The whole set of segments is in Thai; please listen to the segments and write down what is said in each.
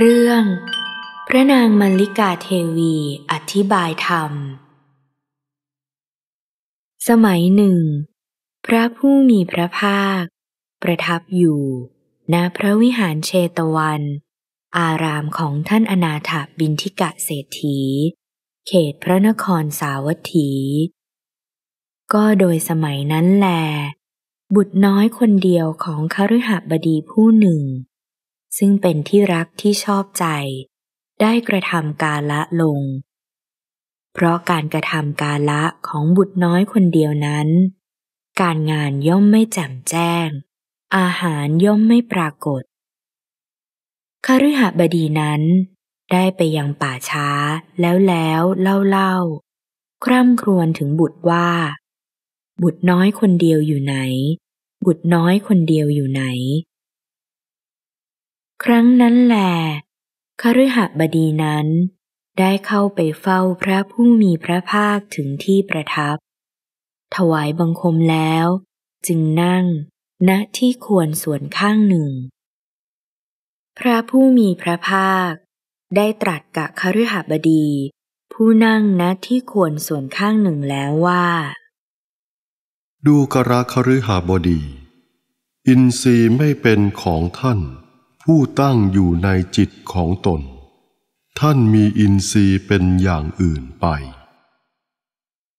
เรื่อง พระนางมัลลิกาเทวี อธิบายธรรม สมัยหนึ่ง พระผู้มีพระภาค ประทับอยู่ ณพระวิหารเชตวัน อารามของท่านอนาถบินทิกะเศรษฐี เขตพระนครสาวัตถี ก็โดยสมัยนั้นแล บุตรน้อยคนเดียวของคฤหบดีผู้หนึ่งซึ่งเป็นที่รักที่ชอบใจ ได้กระทำกาละลง เพราะการกระทำกาละของบุตรน้อยคนเดียวนั้น การงานย่อมไม่แจ่มแจ้ง อาหารย่อมไม่ปรากฏ คฤหบดีนั้น ได้ไปยังป่าช้าแล้วแล้วเล่าเล่าคร่ำครวญถึงบุตรว่า บุตรน้อยคนเดียวอยู่ไหน บุตรน้อยคนเดียวอยู่ไหนครั้งนั้นแหลคฤหบดีนั้น ได้เข้าไปเฝ้าพระผู้มีพระภาคถึงที่ประทับ ถวายบังคมแล้ว จึงนั่งณที่ควรส่วนข้างหนึ่ง พระผู้มีพระภาคได้ตรัสกับคฤหบดี ผู้นั่งณที่ควรส่วนข้างหนึ่งแล้วว่า ดูกระคฤหบดี อินทรีย์ไม่เป็นของท่านผู้ตั้งอยู่ในจิตของตน ท่านมีอินทรีย์เป็นอย่างอื่นไป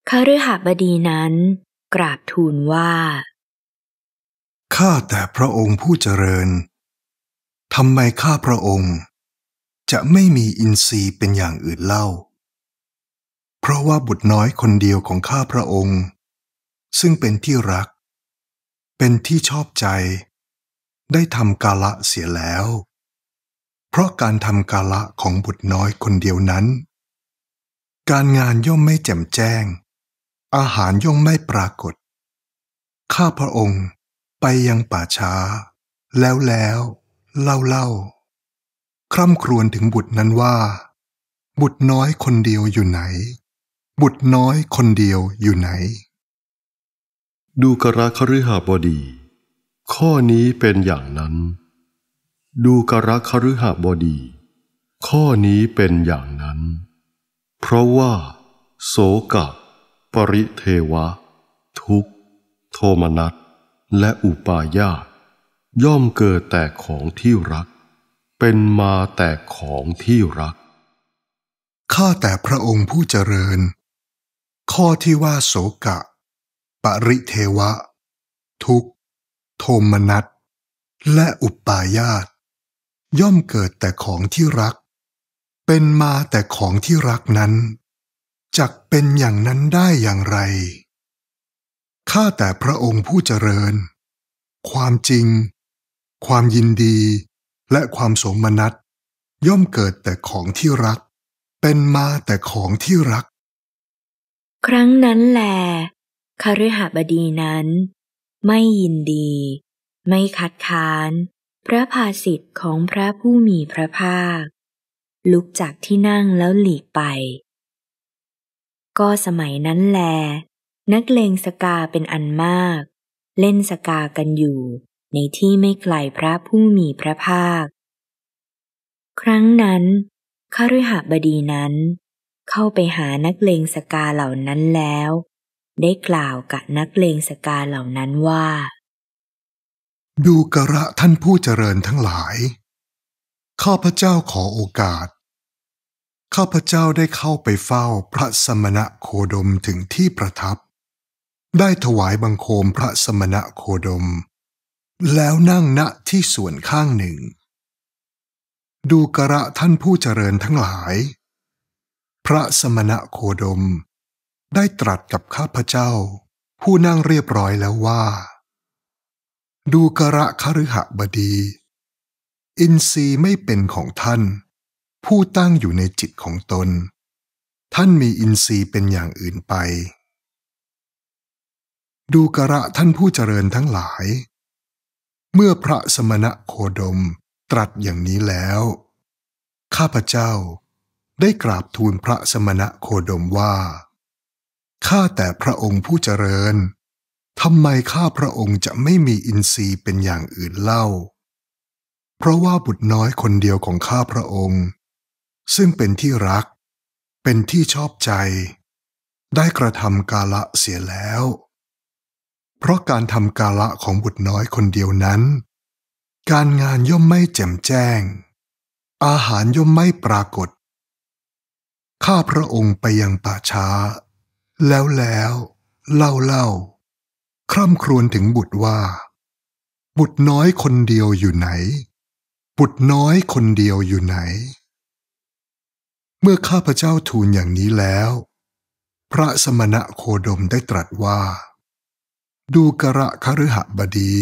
คาฤหบดีนั้นกราบทูลว่าข้าแต่พระองค์ผู้เจริญทำไมข้าพระองค์ จะไม่มีอินทรีย์เป็นอย่างอื่นเล่า เพราะว่าบุตรน้อยคนเดียวของข้าพระองค์ ซึ่งเป็นที่รักเป็นที่ชอบใจได้ทำกาละเสียแล้ว เพราะการทำกาละของบุตรน้อยคนเดียวนั้น การงานย่อมไม่แจ่มแจ้ง อาหารย่อมไม่ปรากฏ ข้าพระองค์ไปยังป่าช้า แล้วแล้ว เล่าเล่าคร่ำครวญถึงบุตรนั้นว่า บุตรน้อยคนเดียวอยู่ไหน บุตรน้อยคนเดียวอยู่ไหน ดูกระคฤหบดีข้อนี้เป็นอย่างนั้น ดูกรคฤหบดี ข้อนี้เป็นอย่างนั้น เพราะว่า โสกะ ปริเทวะ ทุกโทมนัสและอุปายาตย่อมเกิดแต่ของที่รัก เป็นมาแต่ของที่รัก ข้าแต่พระองค์ผู้เจริญ ข้อที่ว่าโสกะ ปริเทวะ ทุกขโทมนัสและอุปายาตย่อมเกิดแต่ของที่รัก เป็นมาแต่ของที่รักนั้น จักเป็นอย่างนั้นได้อย่างไรข้าแต่พระองค์ผู้เจริญ ความจริง ความยินดีและความสมนัตย่อมเกิดแต่ของที่รัก เป็นมาแต่ของที่รัก ครั้งนั้นแหลคฤหบดีนั้นไม่ยินดี ไม่คัดค้านพระภาสิทธิ์ของพระผู้มีพระภาค ลุกจากที่นั่งแล้วหลีกไป ก็สมัยนั้นแล นักเลงสกาเป็นอันมาก เล่นสกากันอยู่ในที่ไม่ไกลพระผู้มีพระภาค ครั้งนั้นคฤหบดีนั้น เข้าไปหานักเลงสกาเหล่านั้นแล้วได้กล่าวกับนักเลงสกาเหล่านั้นว่า ดูกระท่านผู้เจริญทั้งหลายข้าพเจ้าขอโอกาสข้าพเจ้าได้เข้าไปเฝ้าพระสมณะโคดมถึงที่ประทับ ได้ถวายบังคมพระสมณะโคดม แล้วนั่งณที่ส่วนข้างหนึ่ง ดูกระท่านผู้เจริญทั้งหลาย พระสมณะโคดมได้ตรัสกับข้าพเจ้า ผู้นั่งเรียบร้อยแล้วว่า ดูกระคฤหบดี อินทรีย์ไม่เป็นของท่าน ผู้ตั้งอยู่ในจิตของตน ท่านมีอินทรีย์เป็นอย่างอื่นไป ดูกระท่านผู้เจริญทั้งหลาย เมื่อพระสมณะโคดมตรัสอย่างนี้แล้วข้าพเจ้าได้กราบทูลพระสมณะโคดมว่าข้าแต่พระองค์ผู้เจริญทำไมข้าพระองค์จะไม่มีอินทรีย์เป็นอย่างอื่นเล่า เพราะว่าบุตรน้อยคนเดียวของข้าพระองค์ ซึ่งเป็นที่รัก เป็นที่ชอบใจ ได้กระทำกาละเสียแล้ว เพราะการทำกาละของบุตรน้อยคนเดียวนั้น การงานย่อมไม่แจ่มแจ้ง อาหารย่อมไม่ปรากฏ ข้าพระองค์ไปยังป่าช้าแล้วแล้ว เล่าเล่า คร่ำครวญถึงบุตรว่า บุตรน้อยคนเดียวอยู่ไหน บุตรน้อยคนเดียวอยู่ไหน เมื่อข้าพเจ้าทูลอย่างนี้แล้ว พระสมณะโคดมได้ตรัสว่า ดูกระคฤหบดี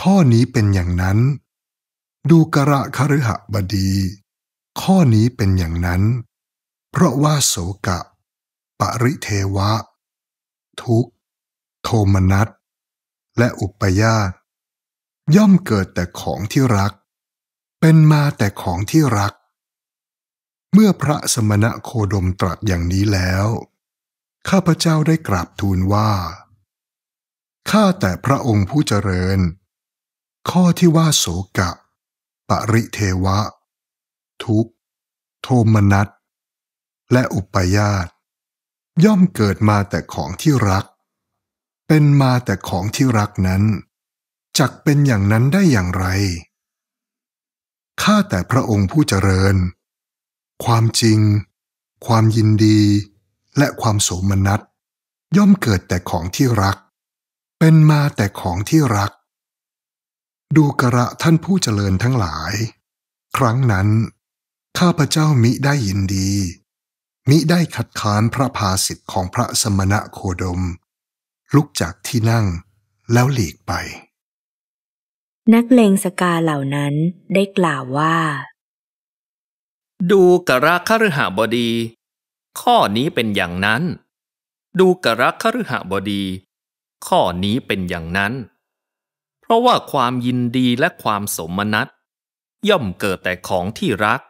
ข้อนี้เป็นอย่างนั้น ดูกระคฤหบดี ข้อนี้เป็นอย่างนั้น เพราะว่าโสกะปริเทวะ ทุกโทมนัสและอุปยาตย่อมเกิดแต่ของที่รัก เป็นมาแต่ของที่รัก เมื่อพระสมณะโคดมตรัสอย่างนี้แล้ว ข้าพเจ้าได้กราบทูลว่า ข้าแต่พระองค์ผู้เจริญ ข้อที่ว่าโสกะปริเทวะ ทุกโทมนัสและอุปยาตย่อมเกิดมาแต่ของที่รัก เป็นมาแต่ของที่รักนั้น จักเป็นอย่างนั้นได้อย่างไร ข้าแต่พระองค์ผู้เจริญ ความจริง ความยินดี และความโสมนัส ย่อมเกิดแต่ของที่รัก เป็นมาแต่ของที่รัก ดูกระท่านผู้เจริญทั้งหลาย ครั้งนั้น ข้าพเจ้ามิได้ยินดีมิได้ขัดขานพระภาสิทธิ์ของพระสมณะโคดม ลุกจากที่นั่งแล้วหลีกไป นักเลงสกาเหล่านั้นได้กล่าวว่า ดูกระคฤหบดี ข้อนี้เป็นอย่างนั้น ดูกระคฤหบดี ข้อนี้เป็นอย่างนั้น เพราะว่าความยินดีและความสมนัตย่อมเกิดแต่ของที่รัก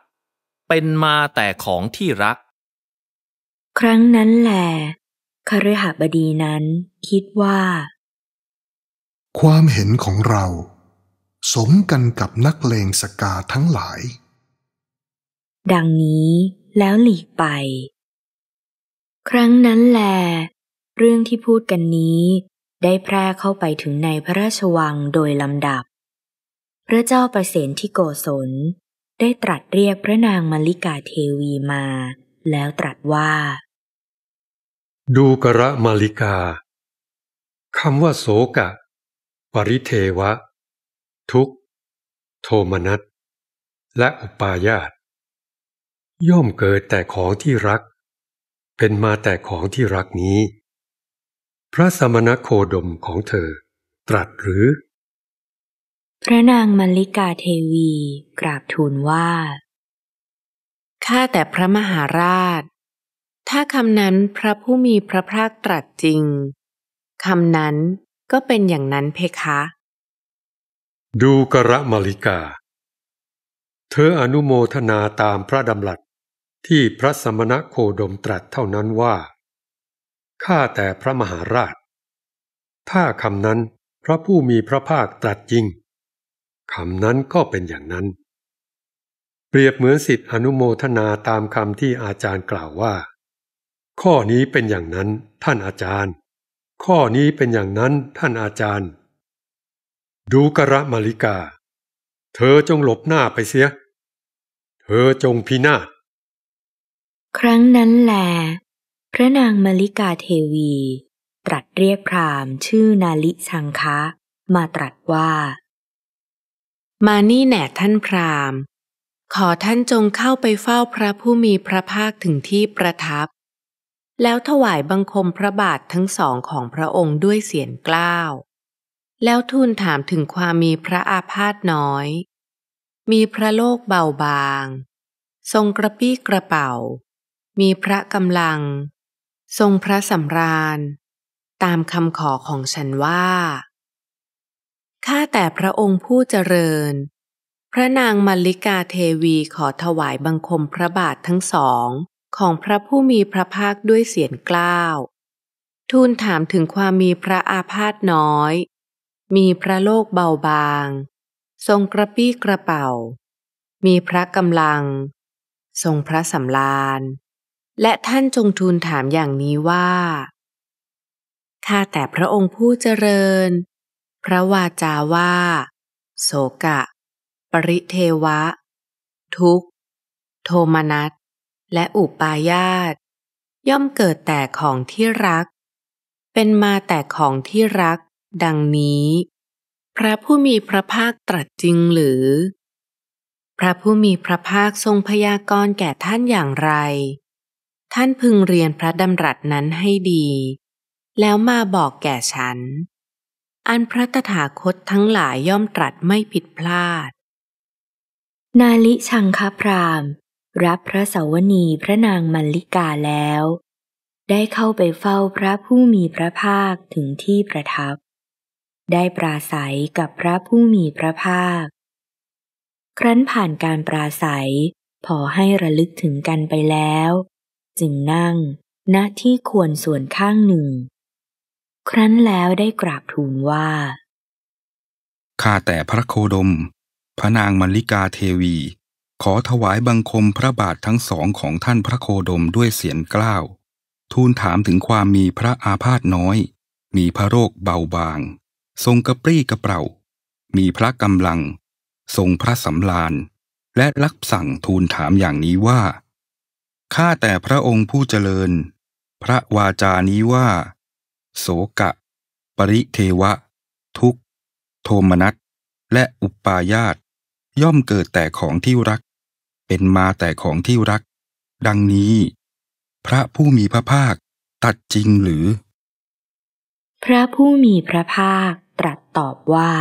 เป็นมาแต่ของที่รักครั้งนั้นแหลคฤหบดีนั้นคิดว่า ความเห็นของเรา สมกันกับนักเลงสกาทั้งหลาย ดังนี้แล้วหลีกไป ครั้งนั้นแหลเรื่องที่พูดกันนี้ ได้แพร่เข้าไปถึงในพระราชวังโดยลำดับ พระเจ้าประเสนที่โกศลได้ตรัสเรียกพระนางมาริกาเทวีมาแล้วตรัสว่า ดูกระมาลิกา คำว่าโสกะ ปริเทวะ ทุกโทมนัสและอุปายาตย่อมเกิดแต่ของที่รัก เป็นมาแต่ของที่รักนี้ พระสมณโคดมของเธอ ตรัสหรือ พระนางมัลลิกาเทวีกราบทูลว่าข้าแต่พระมหาราช ถ้าคำนั้นพระผู้มีพระภาคตรัสจริง คำนั้นก็เป็นอย่างนั้นเพคะ ดูกระมาลิกา เธออนุโมทนาตามพระดำรัสที่พระสมณโคดมตรัสเท่านั้นว่า ข้าแต่พระมหาราช ถ้าคำนั้นพระผู้มีพระภาคตรัสจริง คำนั้นก็เป็นอย่างนั้นเปรียบเหมือนสิทธิอนุโมทนาตามคำที่อาจารย์กล่าวว่า ข้อนี้เป็นอย่างนั้นท่านอาจารย์ ข้อนี้เป็นอย่างนั้นท่านอาจารย์ ดูกระมาลิกา เธอจงหลบหน้าไปเสีย เธอจงพินาศครั้งนั้นแหลพระนางมาลิกาเทวี ตรัสเรียกพรามชื่อนาลิสังคะมาตรัสว่า มานี่แหน่ท่านพรามขอท่านจงเข้าไปเฝ้าพระผู้มีพระภาคถึงที่ประทับ แล้วถวายบังคมพระบาททั้งสองของพระองค์ด้วยเสียงกล้าว แล้วทูลถามถึงความมีพระอาพาธน้อย มีพระโลกเบาบาง ทรงกระปี้กระเป๋า มีพระกำลัง ทรงพระสำราญ ตามคำขอของฉันว่า ข้าแต่พระองค์ผู้เจริญพระนางมัลลิกาเทวีขอถวายบังคมพระบาททั้งสอง ของพระผู้มีพระภาคด้วยเสียงกล้าวทูลถามถึงความมีพระอาพาธน้อย มีพระโลกเบาบาง ทรงกระปี้กระเป๋ามีพระกำลัง ทรงพระสำราญและท่านจงทูลถามอย่างนี้ว่าข้าแต่พระองค์ผู้เจริญ พระวาจาว่าโสกะปริเทวะ ทุกโทมนัสและอุปายาต ย่อมเกิดแต่ของที่รัก เป็นมาแต่ของที่รักดังนี้ พระผู้มีพระภาคตรัสจริงหรือ พระผู้มีพระภาคทรงพยากรณ์แก่ท่านอย่างไร ท่านพึงเรียนพระดำรัสนั้นให้ดี แล้วมาบอกแก่ฉัน อันพระตถาคตทั้งหลายย่อมตรัสไม่ผิดพลาดนาลิชังคพรามรับพระสาวนีพระนางมัลลิกาแล้ว ได้เข้าไปเฝ้าพระผู้มีพระภาคถึงที่ประทับ ได้ปราศัยกับพระผู้มีพระภาค ครั้นผ่านการปราศัยพอให้ระลึกถึงกันไปแล้ว จึงนั่งณที่ควรส่วนข้างหนึ่ง ครั้นแล้วได้กราบทูลว่าข้าแต่พระโคดมพระนางมัลลิกาเทวี ขอถวายบังคมพระบาททั้งสองของท่านพระโคดมด้วยเสียงกล้าว ทูลถามถึงความมีพระอาพาธน้อย มีพระโรคเบาบาง ทรงกระปรี้กระเป่า มีพระกำลัง ทรงพระสำราญ และรับสั่งทูลถามอย่างนี้ว่า ข้าแต่พระองค์ผู้เจริญ พระวาจานี้ว่า โสกะ ปริเทวะ ทุกโทมนัสและอุปายาตย่อมเกิดแต่ของที่รัก เป็นมาแต่ของที่รัก ดังนี้ พระผู้มีพระภาคตัดจริงหรือ พระผู้มีพระภาคตรัสตอบว่า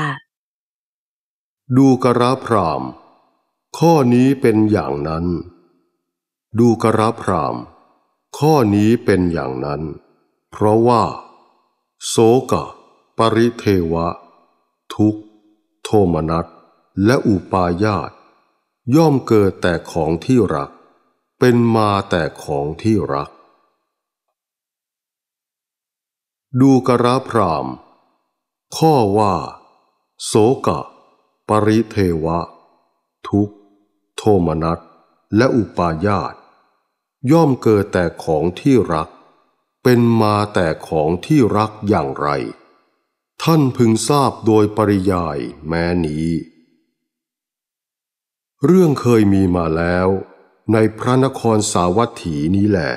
ดูกระพราม ข้อนี้เป็นอย่างนั้น ดูกระพราม ข้อนี้เป็นอย่างนั้น เพราะว่าโสกะปริเทวะ ทุกโทมนัสและอุปาญาต ย่อมเกิดแต่ของที่รัก เป็นมาแต่ของที่รัก ดูกระพรามข้อว่าโสกะปริเทวะ ทุกโทมนัสและอุปาญาต ย่อมเกิดแต่ของที่รัก เป็นมาแต่ของที่รักอย่างไร ท่านพึงทราบโดยปริยายแม้นี้เรื่องเคยมีมาแล้วในพระนครสาวัตถีนี้แหละ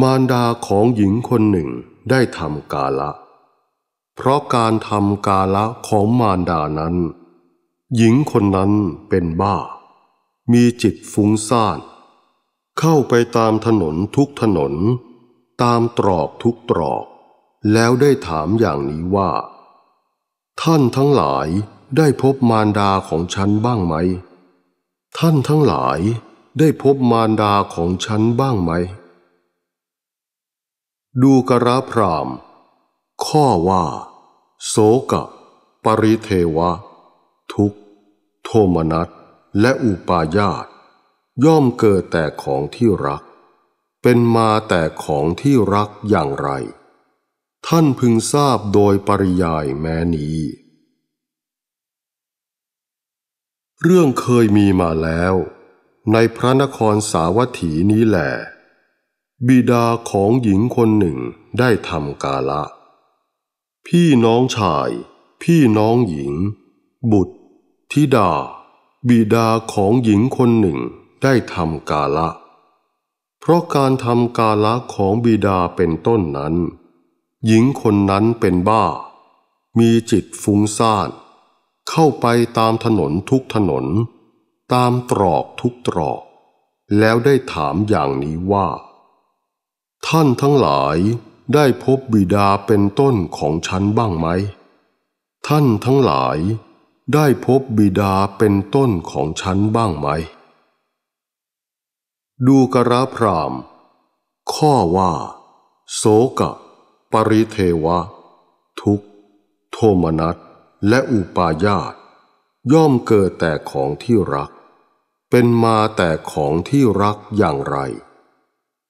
มารดาของหญิงคนหนึ่งได้ทำกาละ เพราะการทำกาละของมารดา นั้น หญิงคนนั้นเป็นบ้า มีจิตฟุ้งซ่าน เข้าไปตามถนนทุกถนน ตามตรอกทุกตรอก แล้วได้ถามอย่างนี้ว่า ท่านทั้งหลายได้พบมารดาของฉันบ้างไหม ท่านทั้งหลายได้พบมารดาของฉันบ้างไหม ดูกระพรามข้อว่าโสกะปริเทวะ ทุกโทมนัสและอุปาญาตย่อมเกิดแต่ของที่รัก เป็นมาแต่ของที่รักอย่างไร ท่านพึงทราบโดยปริยายแม้นี้เรื่องเคยมีมาแล้วในพระนครสาวัตถีนี้แหละบิดาของหญิงคนหนึ่งได้ทำกาละ พี่น้องชาย พี่น้องหญิง บุตร ธิดา บิดาของหญิงคนหนึ่งได้ทำกาละ เพราะการทำกาละของบิดาเป็นต้นนั้น หญิงคนนั้นเป็นบ้า มีจิตฟุ้งซ่านเข้าไปตามถนนทุกถนน ตามตรอกทุกตรอก แล้วได้ถามอย่างนี้ว่า ท่านทั้งหลายได้พบบิดาเป็นต้นของฉันบ้างไหมท่านทั้งหลาย ได้พบบิดาเป็นต้นของฉันบ้างไหมดูกระพราม ข้อว่าโสกะ ปริเทวะ ทุก โทมนัสและอุปาญาตย่อมเกิดแต่ของที่รัก เป็นมาแต่ของที่รักอย่างไร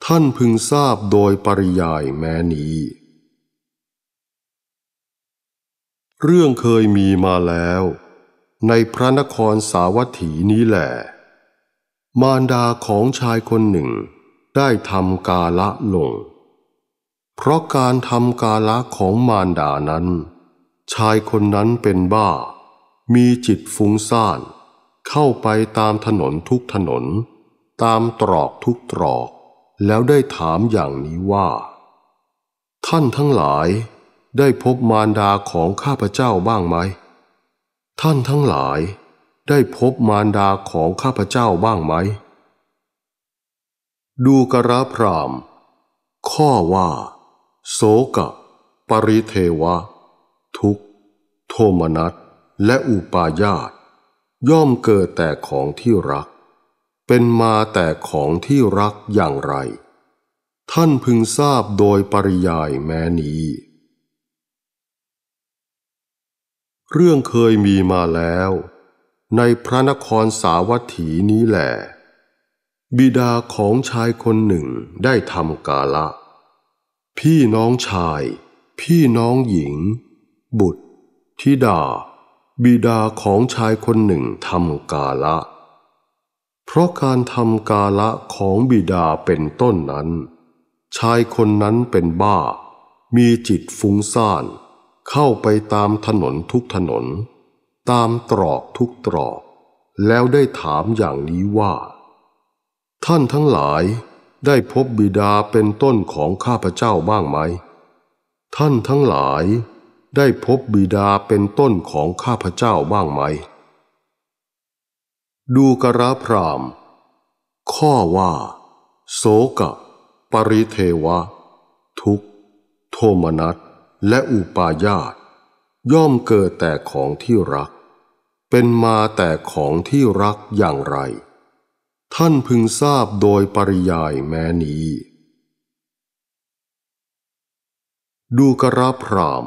ท่านพึงทราบโดยปริยายแม้นี้ เรื่องเคยมีมาแล้ว ในพระนครสาวัตถีนี้แหละมารดาของชายคนหนึ่งได้ทำกาละลง เพราะการทำกาละของมารดานั้นชายคนนั้นเป็นบ้า มีจิตฟุ้งซ่าน เข้าไปตามถนนทุกถนน ตามตรอกทุกตรอก แล้วได้ถามอย่างนี้ว่า ท่านทั้งหลายได้พบมารดาของข้าพเจ้าบ้างไหม ท่านทั้งหลาย ได้พบมารดาของข้าพเจ้าบ้างไหม ดูกระพราม ข้อว่า โสกะ ปริเทวะทุกข์โทมนัสและอุปาญาตย่อมเกิดแต่ของที่รัก เป็นมาแต่ของที่รักอย่างไร ท่านพึงทราบโดยปริยายแม้นี้ เรื่องเคยมีมาแล้ว ในพระนครสาวัตถีนี้แหละบิดาของชายคนหนึ่งได้ทำกาละ พี่น้องชาย พี่น้องหญิงบุตรธิดา บิดาของชายคนหนึ่งทำกาละ เพราะการทำกาละของบิดาเป็นต้นนั้น ชายคนนั้นเป็นบ้า มีจิตฟุ้งซ่าน เข้าไปตามถนนทุกถนน ตามตรอกทุกตรอก แล้วได้ถามอย่างนี้ว่า ท่านทั้งหลายได้พบบิดาเป็นต้นของข้าพเจ้าบ้างไหม ท่านทั้งหลายได้พบบิดาเป็นต้นของข้าพเจ้าบ้างไหม ดูกระพราม ข้อว่าโสกะ ปริเทวะ ทุกโทมนัสและอุปาญาต ย่อมเกิดแต่ของที่รัก เป็นมาแต่ของที่รักอย่างไร ท่านพึงทราบโดยปริยายแม้นี้ ดูกระพราม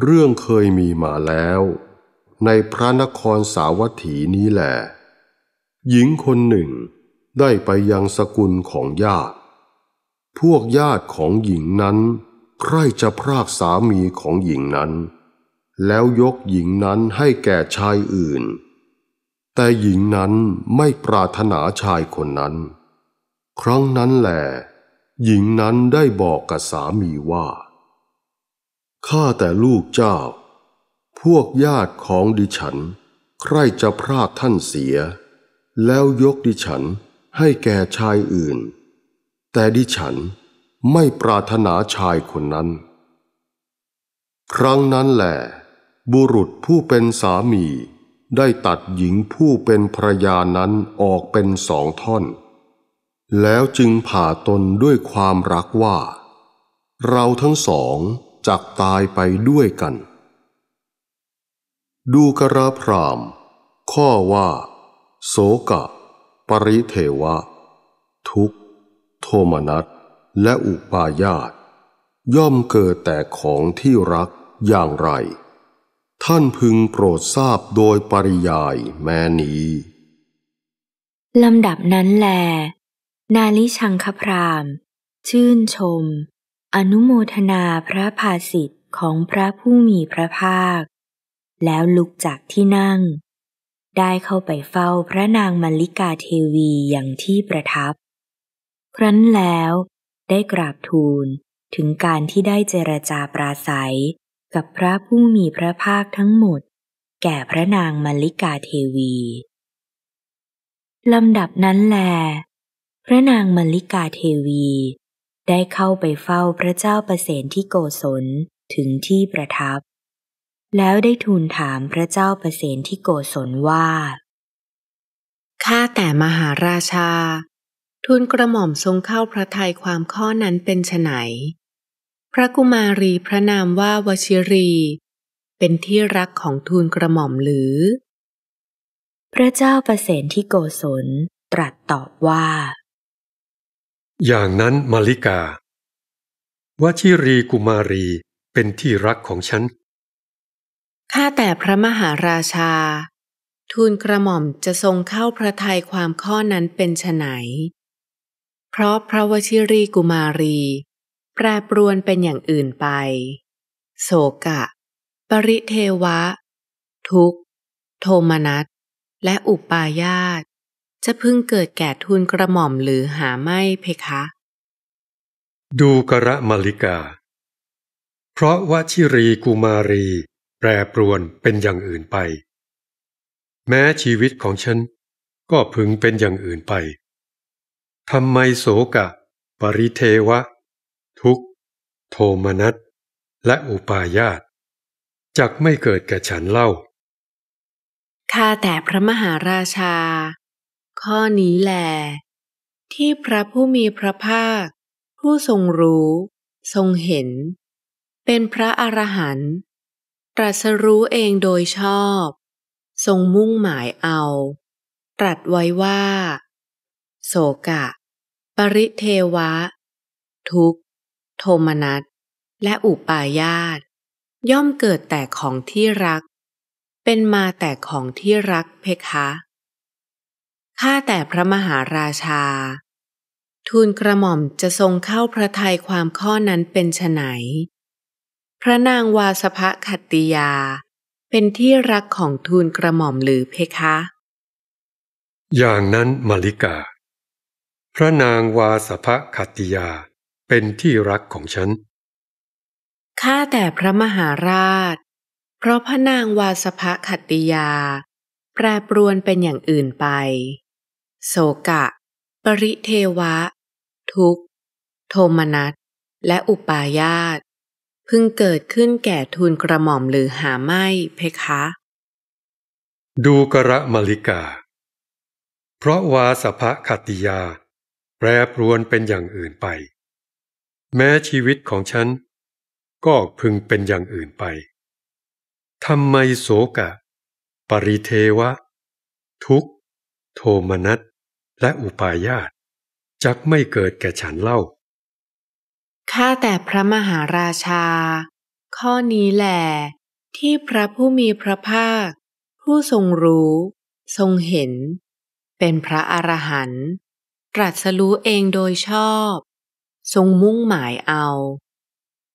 เรื่องเคยมีมาแล้ว ในพระนครสาวัตถีนี้แหละ หญิงคนหนึ่งได้ไปยังสกุลของญาติ พวกญาติของหญิงนั้น ใครจะพรากสามีของหญิงนั้น แล้วยกหญิงนั้นให้แก่ชายอื่น แต่หญิงนั้นไม่ปรารถนาชายคนนั้น ครั้งนั้นแหละ หญิงนั้นได้บอกกับสามีว่าข้าแต่ลูกเจ้า พวกญาติของดิฉัน ใครจะพรากท่านเสีย แล้วยกดิฉันให้แก่ชายอื่น แต่ดิฉันไม่ปรารถนาชายคนนั้น ครั้งนั้นแหละ บุรุษผู้เป็นสามีได้ตัดหญิงผู้เป็นภรยานั้นออกเป็นสองท่อน แล้วจึงผ่าตนด้วยความรักว่า เราทั้งสองจักตายไปด้วยกัน ดูกระพราม ข้อว่า โสกะ ปริเทวะ ทุกโทมนัสและอุปาญาต ย่อมเกิดแต่ของที่รักอย่างไร ท่านพึงโปรดทราบโดยปริยายแม้นี้ ลำดับนั้นแล นาลิชังคพราม ชื่นชมอนุโมทนาพระภาสิทธิ์ของพระผู้มีพระภาค แล้วลุกจากที่นั่ง ได้เข้าไปเฝ้าพระนางมัลลิกาเทวีอย่างที่ประทับ ครั้นแล้ว ได้กราบทูลถึงการที่ได้เจรจาปราศัยกับพระผู้มีพระภาคทั้งหมด แก่พระนางมัลลิกาเทวีลำดับนั้นแล พระนางมัลลิกาเทวีได้เข้าไปเฝ้าพระเจ้าประเสนที่โกศลถึงที่ประทับ แล้วได้ทูลถามพระเจ้าประเสนที่โกศลว่า ข้าแต่มหาราชาทูลกระหม่อมทรงเข้าพระทัยความข้อนั้นเป็นไนพระกุมารีพระนามว่าวชิรี เป็นที่รักของทูลกระหม่อมหรือ พระเจ้าประเสนที่โกศลตรัสตอบว่าอย่างนั้นมาลิกาวาชิรีกุมารีเป็นที่รักของฉัน ข้าแต่พระมหาราชา ทูลกระหม่อมจะทรงเข้าพระทัยความข้อนั้นเป็นไฉนเพราะพระวชิรีกุมารี แปรปรวนเป็นอย่างอื่นไป โศกะ ปริเทวะ ทุก โทมนัสและอุปายาตจะพึงเกิดแก่ทุนกระหม่อมหรือหาไม่เพคะ ดูกระมลิกา เพราะว่าชิรีกุมารี แปรปรวนเป็นอย่างอื่นไป แม้ชีวิตของฉันก็พึงเป็นอย่างอื่นไป ทำไมโสกะ ปริเทวะ ทุกโทมนัสและอุปาญาตจักไม่เกิดแก่ฉันเล่า ข้าแต่พระมหาราชาข้อนี้แหลที่พระผู้มีพระภาค ผู้ทรงรู้ ทรงเห็น เป็นพระอรหันต์ตรัสรู้เองโดยชอบ ทรงมุ่งหมายเอา ตรัสไว้ว่าโสกะ ปริเทวะ ทุกโทมนัส และอุปายาต ย่อมเกิดแต่ของที่รัก เป็นมาแต่ของที่รักเพคะข้าแต่พระมหาราชา ทูลกระหม่อมจะทรงเข้าพระทัยความข้อนั้นเป็นไฉนพระนางวาสภคัตติยา เป็นที่รักของทูลกระหม่อมหรือเพคะ อย่างนั้นมาริกา พระนางวาสภคัตติยาเป็นที่รักของฉัน ข้าแต่พระมหาราช เพราะพระนางวาสภคัตติยา แปรปรวนเป็นอย่างอื่นไปโสกะ ปริเทวะ ทุกโทมนัส และอุปาญาต พึงเกิดขึ้นแก่ทูลกระหม่อมหรือหาไม่เพคะ ดูกระมลิกา เพราะวาสภคัติยา แปรปรวนเป็นอย่างอื่นไป แม้ชีวิตของฉันก็พึงเป็นอย่างอื่นไปทำไมโสกะ ปริเทวะ ทุกโทมนัสและอุปายาตจักไม่เกิดแก่ฉันเล่า ข้าแต่พระมหาราชา ข้อนี้แหละที่พระผู้มีพระภาค ผู้ทรงรู้ ทรงเห็น เป็นพระอรหันต์ตรัสรู้เองโดยชอบ ทรงมุ่งหมายเอา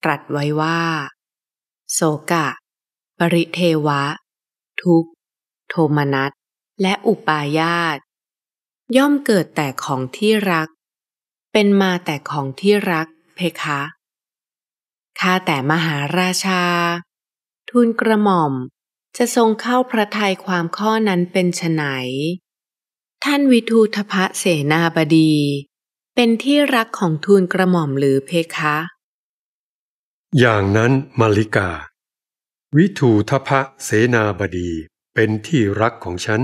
ตรัสไว้ว่าโสกะปริเทวะ ทุกโทมนัส และอุปายาตย่อมเกิดแต่ของที่รัก เป็นมาแต่ของที่รักเพคะ ข้าแต่มหาราชา ทูลกระหม่อมจะทรงเข้าพระทัยความข้อนั้นเป็นไฉน ท่านวิทูทพะเสนาบดี เป็นที่รักของทูลกระหม่อมหรือเพคะ อย่างนั้นมาริกา วิทูทพะเสนาบดีเป็นที่รักของฉัน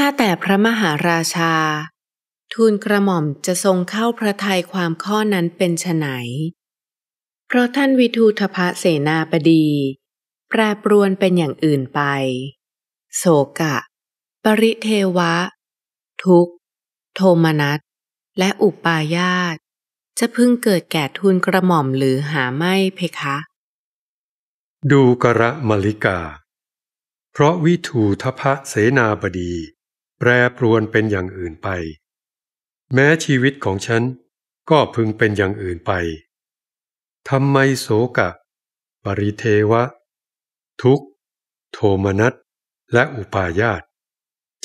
ข้าแต่พระมหาราชา ทูลกระหม่อมจะทรงเข้าพระทัยความข้อนั้นเป็นไฉน เพราะท่านวิทูทภะเสนาบดี แปรปรวนเป็นอย่างอื่นไปโศกะ ปริเทวะ ทุกโทมนัสและอุปายาต จะพึ่งเกิดแก่ทูลกระหม่อมหรือหาไม่เพคะ ดูกระมลิกา เพราะวิทูทภะเสนาบดีแปรปรวนเป็นอย่างอื่นไป แม้ชีวิตของฉันก็พึงเป็นอย่างอื่นไปทำไมโสกะ ปริเทวะ ทุกโทมนัส และอุปาญาต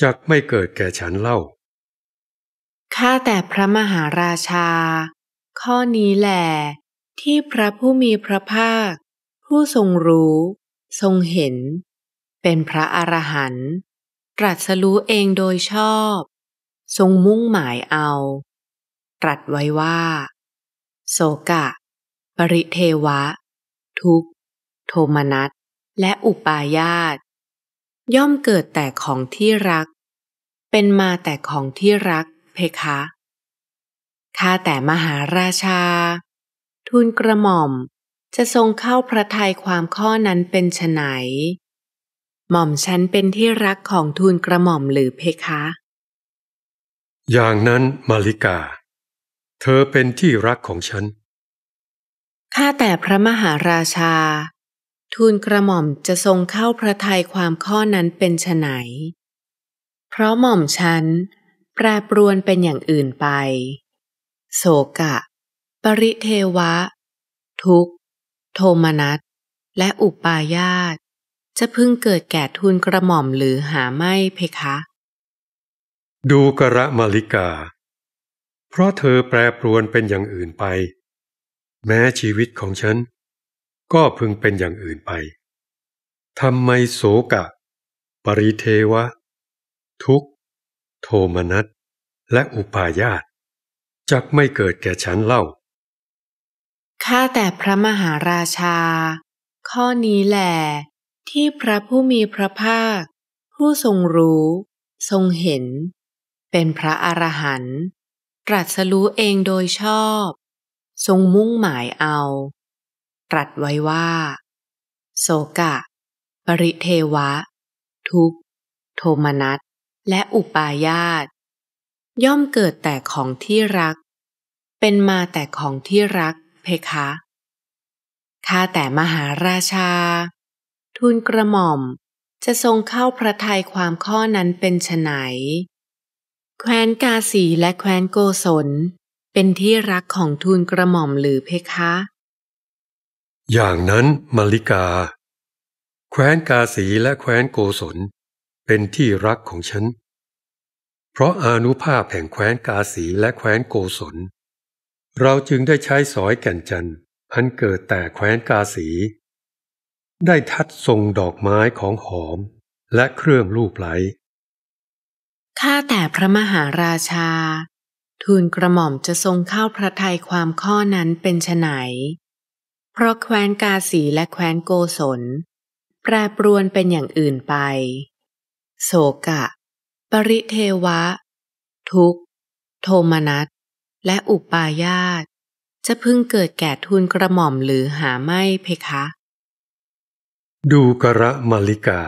จักไม่เกิดแก่ฉันเล่า ข้าแต่พระมหาราชา ข้อนี้แหลที่พระผู้มีพระภาค ผู้ทรงรู้ทรงเห็นเป็นพระอรหันต์ตรัสรู้เองโดยชอบ ทรงมุ่งหมายเอา ตรัสไว้ว่าโสกะ ปริเทวะ ทุกโทมนัส และอุปายาต ย่อมเกิดแต่ของที่รัก เป็นมาแต่ของที่รักเพคะ ข้าแต่มหาราชาทูลกระหม่อมจะทรงเข้าพระทัยความข้อนั้นเป็นไฉนหม่อมฉันเป็นที่รักของทูลกระหม่อมหรือเพคะ อย่างนั้นมาริกา เธอเป็นที่รักของฉันข้าแต่พระมหาราชาทูลกระหม่อมจะทรงเข้าพระทัยความข้อนั้นเป็นไฉนเพราะหม่อมฉันแปรปรวนเป็นอย่างอื่นไปโศกะ ปริเทวะ ทุกโทมนัสและอุปายาตจะพึงเกิดแก่ทุนกระหม่อมหรือหาไม่เพคะ ดูกระมาลิกา เพราะเธอแปรปรวนเป็นอย่างอื่นไป แม้ชีวิตของฉันก็พึงเป็นอย่างอื่นไป ทำไมโสกะ ปริเทวะ ทุกโทมนัสและอุปายาตจักไม่เกิดแก่ฉันเล่า ข้าแต่พระมหาราชา ข้อนี้แหละที่พระผู้มีพระภาค ผู้ทรงรู้ ทรงเห็น เป็นพระอรหันต์ตรัสรู้เองโดยชอบ ทรงมุ่งหมายเอา ตรัสไว้ว่าโสกะ ปริเทวะ ทุกโทมนัส และอุปาญาต ย่อมเกิดแต่ของที่รัก เป็นมาแต่ของที่รักเพคะข้าแต่มหาราชาทูลกระหม่อมจะทรงเข้าพระทัยความข้อนั้นเป็นไฉนแคว้นกาสีและแคว้นโกศลเป็นที่รักของทูลกระหม่อมหรือเพคะ อย่างนั้นมาริกา แคว้นกาสีและแคว้นโกศลเป็นที่รักของฉัน เพราะอานุภาพแห่งแคว้นกาสีและแคว้นโกศล เราจึงได้ใช้สอยแก่นจันทร์อันเกิดแต่แคว้นกาสีได้ทัดทรงดอกไม้ของหอมและเครื่องลูบไหล ข้าแต่พระมหาราชา ทูลกระหม่อมจะทรงเข้าพระทัยความข้อนั้นเป็นไฉน เพราะแคว้นกาสีและแคว้นโกศล แปรปรวนเป็นอย่างอื่นไปโศกะ ปริเทวะ ทุกโทมนัสและอุปายาต จะพึ่งเกิดแก่ทูลกระหม่อมหรือหาไม่เพคะดูกระมลิกา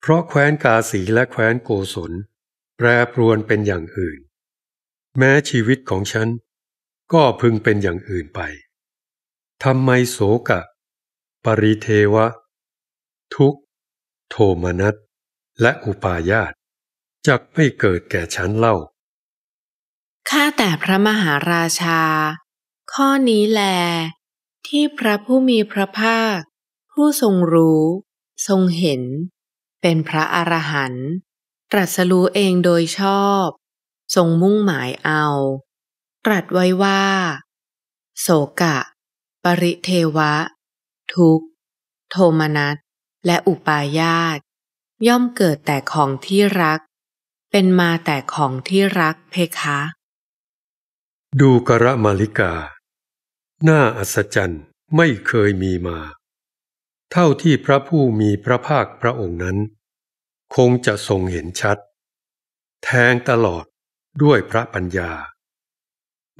เพราะแคว้นกาสีและแคว้นโกศล แปรปรวนเป็นอย่างอื่น แม้ชีวิตของฉันก็พึงเป็นอย่างอื่นไป ทำไมโสกะ ปริเทวะ ทุกโทมนัสและอุปาญาตจักไม่เกิดแก่ฉันเล่า ข้าแต่พระมหาราชา ข้อนี้แล ที่พระผู้มีพระภาคผู้ทรงรู้ ทรงเห็น เป็นพระอรหันต์ตรัสรู้เองโดยชอบ ทรงมุ่งหมายเอา ตรัสไว้ว่า โสกะ ปริเทวะ ทุกโทมนัสและอุปาญาต ย่อมเกิดแต่ของที่รัก เป็นมาแต่ของที่รักเพคะ ดูกระมาลิกาน่าอัศจรรย์ไม่เคยมีมาเท่าที่พระผู้มีพระภาคพระองค์นั้น คงจะทรงเห็นชัด แทงตลอดด้วยพระปัญญา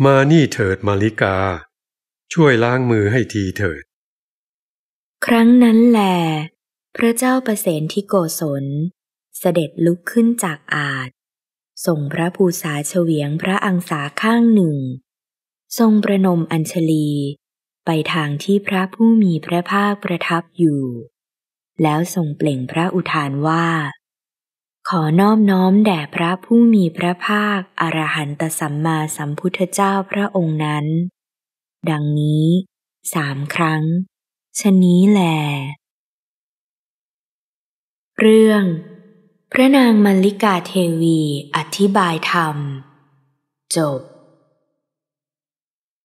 มานี่เถิดมาริกา ช่วยล้างมือให้ทีเถิด ครั้งนั้นแหลพระเจ้าประเสนทิโกศล เสด็จลุกขึ้นจากอาจ ส่งพระภูษาเฉวียงพระอังสาข้างหนึ่ง ทรงประนมอัญชลีไปทางที่พระผู้มีพระภาคประทับอยู่ แล้วทรงเปล่งพระอุทานว่า ขอน้อมน้อมแด่พระผู้มีพระภาคอรหันตสัมมาสัมพุทธเจ้าพระองค์นั้น ดังนี้สามครั้งชนี้แลเรื่อง พระนางมัลลิกาเทวี อธิบายธรรม จบ